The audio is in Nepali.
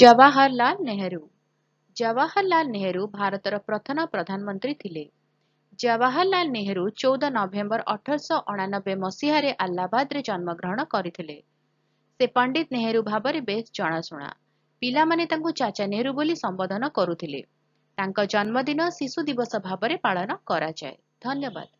जवाहरलाल नेहरू जवाहरलाल ने भारत प्रथम प्रधानमन्त्री ले जवाहरलाल नेहरु चौध नभेम्बर अठर सना मसहार आह्लाबादले जन्म ग्रहण से पण्डित नेहरू भाव जनाशुना पहिला चाचा ने सम्बोधन गरुले त जन्मदिन शिशु दिवस भावना पान धन्यवाद